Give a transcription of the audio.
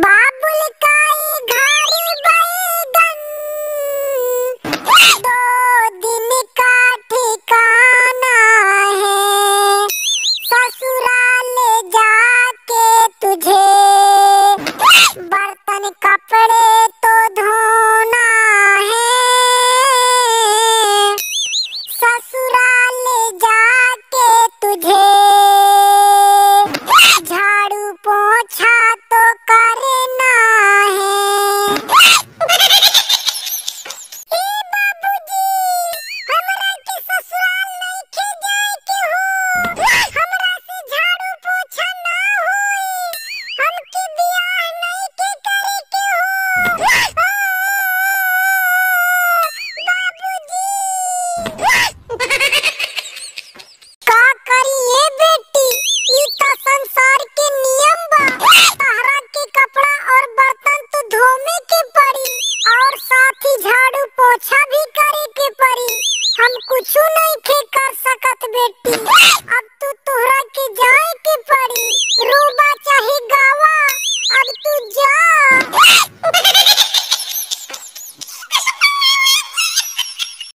Bob? हम कुछ नहीं थे कर सकत बेटी अब तू तोहरा के जाए